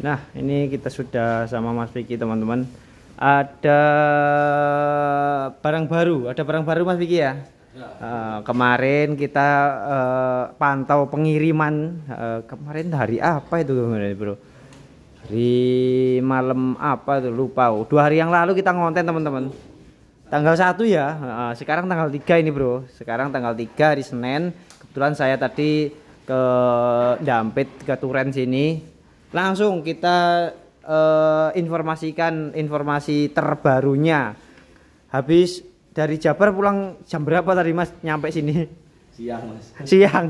Nah ini kita sudah sama Mas Vicky teman-teman Ada barang baru, ada barang baru Mas Vicky ya? Uh, kemarin kita uh, pantau pengiriman uh, Kemarin hari apa itu kemarin bro? Hari malam apa itu lupa oh, Dua hari yang lalu kita ngonten teman-teman Tanggal satu ya, uh, sekarang tanggal 3 ini bro Sekarang tanggal 3 hari Senin Kebetulan saya tadi ke Dampit, ke Turen sini Langsung kita uh, informasikan informasi terbarunya. Habis dari Jabar pulang jam berapa tadi Mas nyampe sini? Siang Mas. Siang.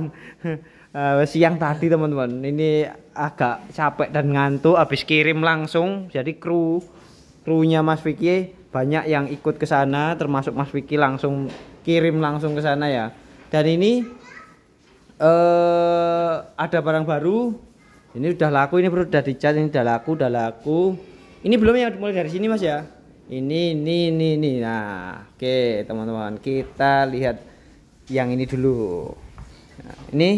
Uh, siang tadi teman-teman. Ini agak capek dan ngantuk habis kirim langsung. Jadi kru krunya Mas Vicky banyak yang ikut ke sana termasuk Mas Vicky langsung kirim langsung ke sana ya. Dan ini uh, ada barang baru ini udah laku ini bro udah dicat ini udah laku udah laku ini belum yang mulai dari sini mas ya ini ini ini ini nah oke teman-teman kita lihat yang ini dulu nah, ini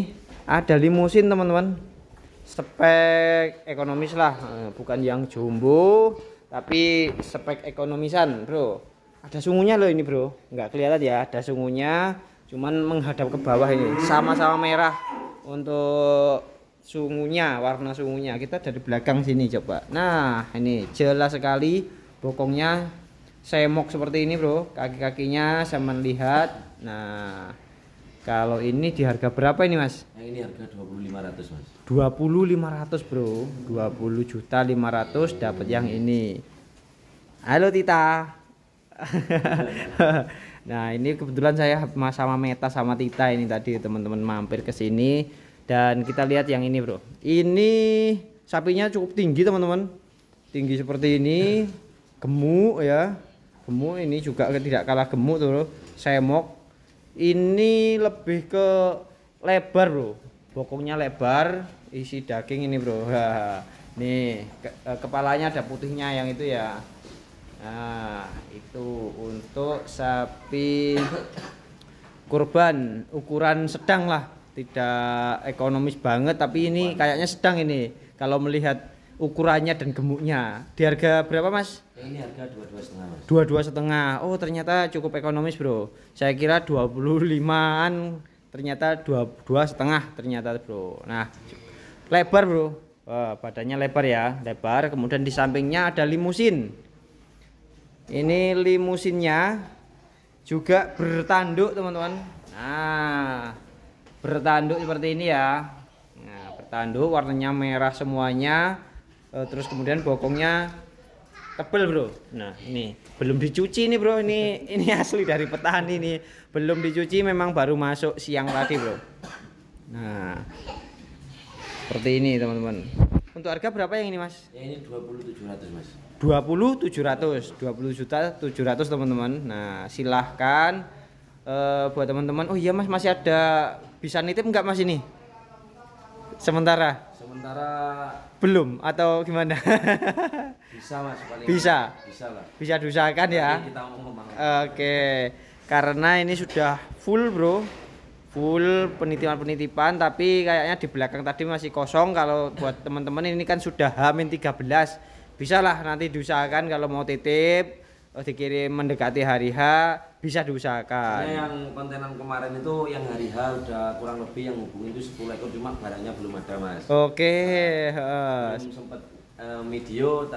ada limusin teman-teman spek ekonomis lah eh, bukan yang jumbo tapi spek ekonomisan bro ada sungunya loh ini bro nggak kelihatan ya ada sungunya cuman menghadap ke bawah ini sama-sama merah untuk sungunya warna sungunya kita dari belakang sini coba nah ini jelas sekali bokongnya semok seperti ini bro kaki-kakinya saya melihat nah kalau ini di harga berapa ini mas? Yang ini harga 2500 mas 2500 bro 20 juta 500 dapat yang ini Halo Tita Nah ini kebetulan saya sama Meta sama Tita ini tadi teman-teman mampir ke sini dan kita lihat yang ini, Bro. Ini sapinya cukup tinggi, teman-teman. Tinggi seperti ini, gemuk ya. Gemuk ini juga tidak kalah gemuk tuh, Bro. Semok. Ini lebih ke lebar, Bro. Bokongnya lebar, isi daging ini, Bro. Nih, ke eh, kepalanya ada putihnya yang itu ya. Nah, itu untuk sapi kurban ukuran sedang lah tidak ekonomis banget tapi ini kayaknya sedang ini kalau melihat ukurannya dan gemuknya di harga berapa mas? Ya, ini harga dua dua setengah dua dua setengah oh ternyata cukup ekonomis bro saya kira 25an ternyata dua dua setengah ternyata bro nah lebar bro Wah, eh, badannya lebar ya lebar kemudian di sampingnya ada limusin ini limusinnya juga bertanduk teman-teman nah bertanduk seperti ini ya nah, bertanduk warnanya merah semuanya eh, terus kemudian bokongnya tebel bro nah ini belum dicuci nih bro ini ini asli dari petani nih belum dicuci memang baru masuk siang tadi bro nah seperti ini teman-teman untuk harga berapa yang ini mas? Ya, ini 20700 mas 20700 20 juta 700 teman-teman nah silahkan uh, buat teman-teman oh iya mas masih ada bisa nitip nggak mas ini sementara sementara belum atau gimana bisa mas paling bisa bisa lah bisa diusahakan ya kita oke okay. karena ini sudah full bro full penitipan-penitipan tapi kayaknya di belakang tadi masih kosong kalau buat teman-teman ini kan sudah H-13 bisa lah nanti diusahakan kalau mau titip oh, dikirim mendekati hari H bisa diusahakan. Karena yang kontenan kemarin itu yang hari H udah kurang lebih yang hubungin itu 10 ekor cuma barangnya belum ada mas. Oke. Okay. Nah, uh. sempat uh, video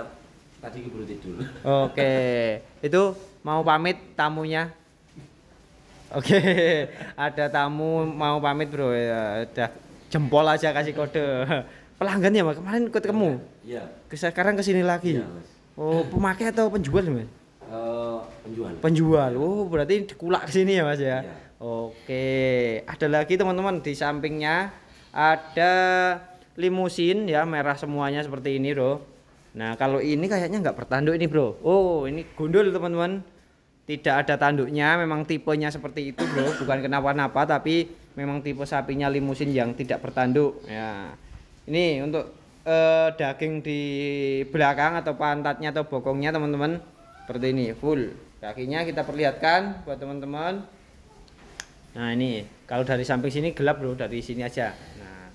tadi keburu tidur. Oke. Okay. itu mau pamit tamunya. Oke, okay. ada tamu mau pamit bro ya udah jempol aja kasih kode pelanggan ya mas kemarin ketemu. Iya. Sekarang kesini lagi. Ya, mas. Oh pemakai atau penjual mas? penjual penjual oh berarti dikulak ke sini ya mas ya, Iya. oke ada lagi teman-teman di sampingnya ada limusin ya merah semuanya seperti ini bro nah kalau ini kayaknya nggak bertanduk ini bro oh ini gundul teman-teman tidak ada tanduknya memang tipenya seperti itu bro bukan kenapa-napa tapi memang tipe sapinya limusin yang tidak bertanduk ya ini untuk Uh, daging di belakang atau pantatnya atau bokongnya teman-teman seperti ini full kakinya kita perlihatkan buat teman-teman nah ini kalau dari samping sini gelap loh dari sini aja nah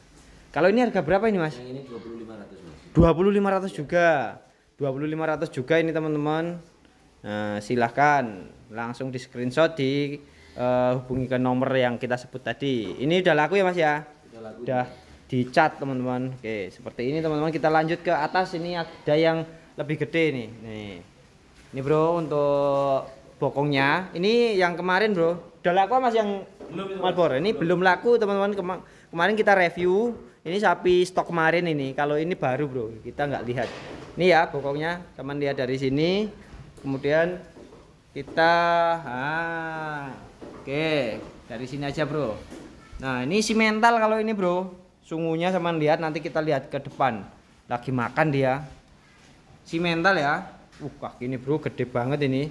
kalau ini harga berapa ini mas yang ini 2500 2500 juga 2500 juga ini teman-teman nah silahkan langsung di screenshot di uh, hubungi ke nomor yang kita sebut tadi ini udah laku ya mas ya udah laku udah dicat teman-teman oke seperti ini teman-teman kita lanjut ke atas ini ada yang lebih gede nih nih ini bro untuk bokongnya. Ini yang kemarin bro. Udah laku mas yang malbor. Ini belum, belum laku teman-teman. Kema kemarin kita review. Ini sapi stok kemarin ini. Kalau ini baru bro. Kita nggak lihat. Ini ya bokongnya. Teman lihat dari sini. Kemudian kita. Ah, oke. Okay. Dari sini aja bro. Nah ini si mental kalau ini bro. Sungguhnya teman lihat. Nanti kita lihat ke depan. Lagi makan dia. Si mental ya uh kaki ini bro gede banget ini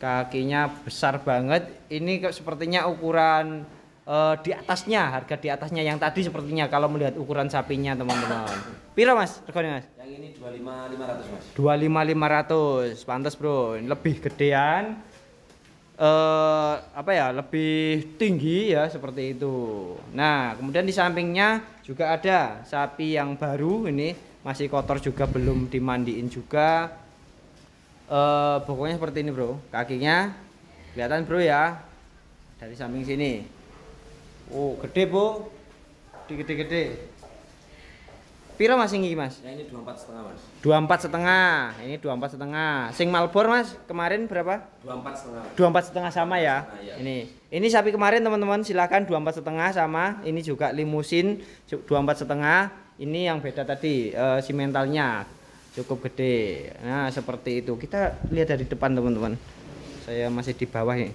kakinya besar banget ini sepertinya ukuran uh, di atasnya harga di atasnya yang tadi sepertinya kalau melihat ukuran sapinya teman-teman piro mas regane mas yang ini 25500 mas 25500 pantas bro lebih gedean uh, apa ya lebih tinggi ya seperti itu nah kemudian di sampingnya juga ada sapi yang baru ini masih kotor juga belum dimandiin juga uh, bokongnya seperti ini bro kakinya kelihatan bro ya dari samping sini oh gede bro, gede-gede Piro mas ini mas? Ya, ini 24 setengah mas 24 setengah Ini 24 setengah Sing Malbor mas kemarin berapa? 24 setengah 24 setengah sama ya? Setengah, ya. Ini ini sapi kemarin teman-teman silahkan 24 setengah sama Ini juga limusin 24 setengah Ini yang beda tadi eh, si mentalnya cukup gede nah seperti itu kita lihat dari depan teman-teman saya masih di bawah ini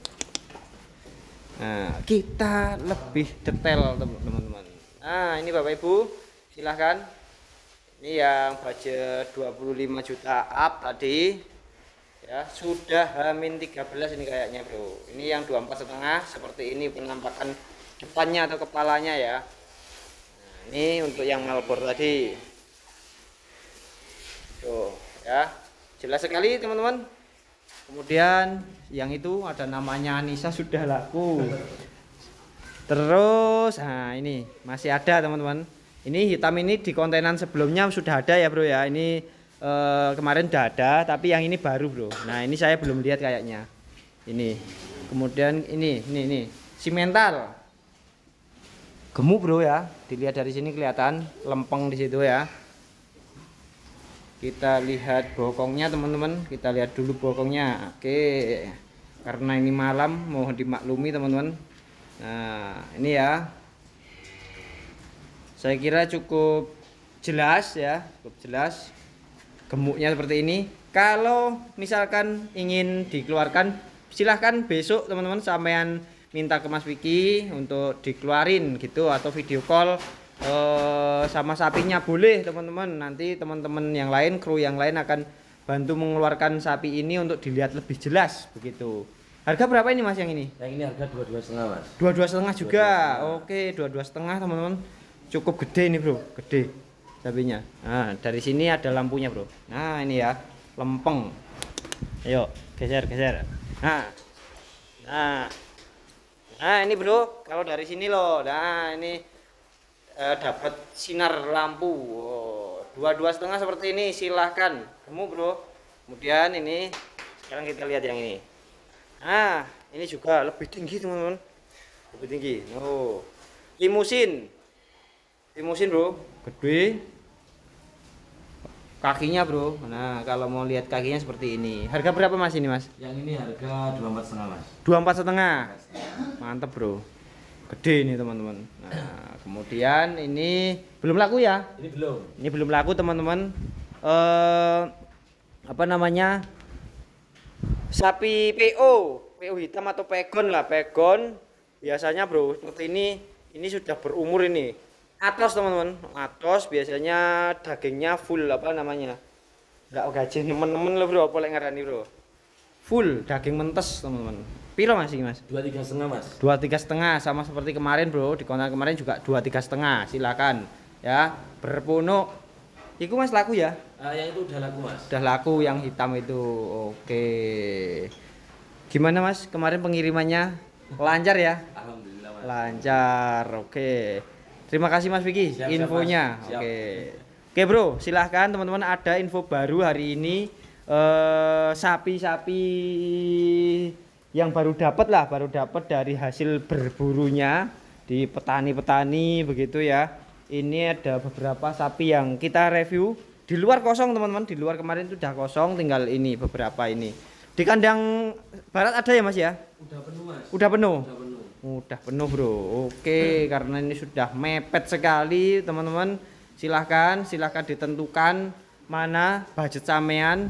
nah kita lebih detail teman-teman nah ini bapak ibu silahkan ini yang budget 25 juta up tadi ya sudah hamin 13 ini kayaknya bro ini yang 24 setengah seperti ini penampakan depannya atau kepalanya ya nah, ini untuk yang malbor tadi tuh ya jelas sekali teman-teman kemudian yang itu ada namanya Anissa sudah laku terus nah ini masih ada teman-teman ini hitam ini di kontenan sebelumnya sudah ada ya bro ya ini eh, kemarin sudah ada tapi yang ini baru bro nah ini saya belum lihat kayaknya ini kemudian ini ini ini simental gemuk bro ya dilihat dari sini kelihatan lempeng di situ ya kita lihat bokongnya teman-teman kita lihat dulu bokongnya oke karena ini malam mohon dimaklumi teman-teman nah ini ya saya kira cukup jelas ya cukup jelas gemuknya seperti ini kalau misalkan ingin dikeluarkan silahkan besok teman-teman sampean minta ke Mas Vicky untuk dikeluarin gitu atau video call Eh, sama sapinya boleh teman-teman nanti teman-teman yang lain kru yang lain akan bantu mengeluarkan sapi ini untuk dilihat lebih jelas begitu harga berapa ini mas yang ini yang ini harga dua dua setengah mas dua dua setengah juga oke dua dua setengah teman-teman cukup gede ini bro gede sapinya nah dari sini ada lampunya bro nah ini ya lempeng ayo geser geser nah nah nah ini bro kalau dari sini loh nah ini uh, dapat sinar lampu oh, dua dua setengah seperti ini silahkan kamu bro kemudian ini sekarang kita lihat yang ini nah ini juga lebih tinggi teman-teman lebih tinggi no oh. limusin limusin bro gede kakinya bro nah kalau mau lihat kakinya seperti ini harga berapa mas ini mas yang ini harga dua empat setengah mas dua empat setengah mantep bro gede ini teman-teman nah, kemudian ini belum laku ya ini belum ini belum laku teman-teman eh, apa namanya sapi PO PO hitam atau pegon lah pegon biasanya bro seperti ini ini sudah berumur ini atos teman-teman atos biasanya dagingnya full apa namanya Enggak gaji teman-teman lo bro boleh ngarani bro full daging mentes teman-teman Piro masih mas? Dua tiga setengah mas. Dua tiga setengah sama seperti kemarin bro di kontrak kemarin juga dua tiga setengah silakan ya berpunuk. Iku mas laku ya? Uh, yang itu udah laku mas. Udah laku yang hitam itu oke. Gimana mas kemarin pengirimannya lancar ya? Alhamdulillah mas. Lancar oke. Terima kasih mas Vicky siap, infonya siap, mas. oke. Oke bro, silahkan teman-teman ada info baru hari ini eh, sapi-sapi yang baru dapat lah baru dapat dari hasil berburunya di petani-petani begitu ya ini ada beberapa sapi yang kita review di luar kosong teman-teman di luar kemarin itu udah kosong tinggal ini beberapa ini di kandang barat ada ya mas ya udah penuh mas udah penuh udah penuh, udah penuh bro oke hmm. karena ini sudah mepet sekali teman-teman silahkan silahkan ditentukan mana budget sampean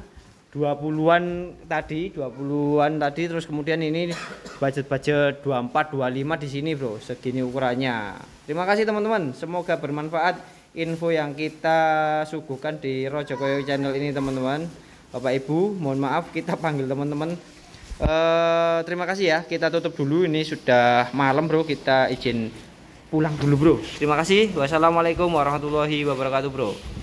20-an tadi, 20-an tadi terus kemudian ini budget-budget 24, 25 di sini, Bro. Segini ukurannya. Terima kasih teman-teman. Semoga bermanfaat info yang kita suguhkan di Rojokoyo channel ini, teman-teman. Bapak Ibu, mohon maaf kita panggil teman-teman. Eh, terima kasih ya. Kita tutup dulu ini sudah malam, Bro. Kita izin pulang dulu, Bro. Terima kasih. Wassalamualaikum warahmatullahi wabarakatuh, Bro.